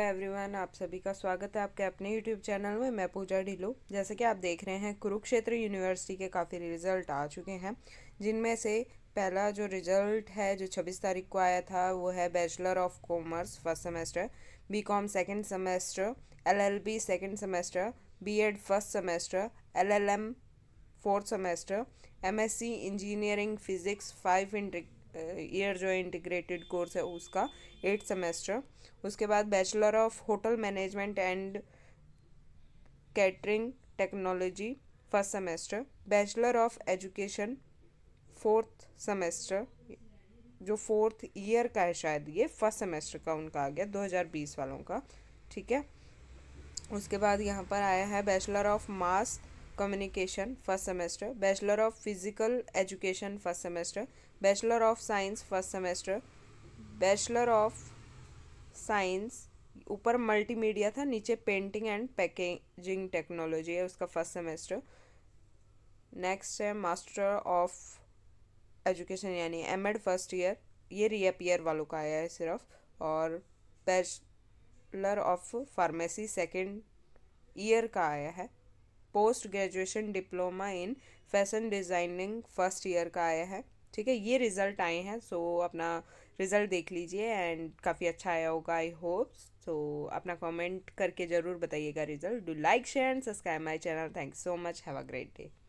everyone आप सभी का स्वागत है आपके अपने यूट्यूब चैनल में मैं पूजा ढिलो जैसे कि आप देख रहे हैं कुरुक्षेत्र यूनिवर्सिटी के काफ़ी रिजल्ट आ चुके हैं जिनमें से पहला जो रिजल्ट है जो 26 तारीख को आया था वो है bachelor of commerce first semester B Com second semester L L B second semester B Ed first semester L L M fourth semester M S C engineering physics five इंट्रिक ईयर जो इंटीग्रेटेड कोर्स है उसका eight semester उसके बाद bachelor of hotel management and catering technology first semester bachelor of education fourth semester जो fourth year का है शायद ये फर्स्ट सेमेस्टर का उनका आ गया 2020 वालों का ठीक है उसके बाद यहाँ पर आया है bachelor of mass communication first semester bachelor of physical education first semester bachelor of science first semester bachelor of science ऊपर मल्टीमीडिया था नीचे पेंटिंग एंड पैकेजिंग टेक्नोलॉजी है उसका फर्स्ट सेमेस्टर नेक्स्ट है मास्टर ऑफ एजुकेशन यानी M Ed first year ये reappear वालों का आया है सिर्फ और bachelor of pharmacy second year का आया है post graduation diploma in fashion designing first year का आया है ठीक है ये रिज़ल्ट आए हैं सो अपना रिज़ल्ट देख लीजिए एंड काफ़ी अच्छा आया होगा आई होप सो अपना कमेंट करके ज़रूर बताइएगा result do like share and subscribe my channel thank so much have a great day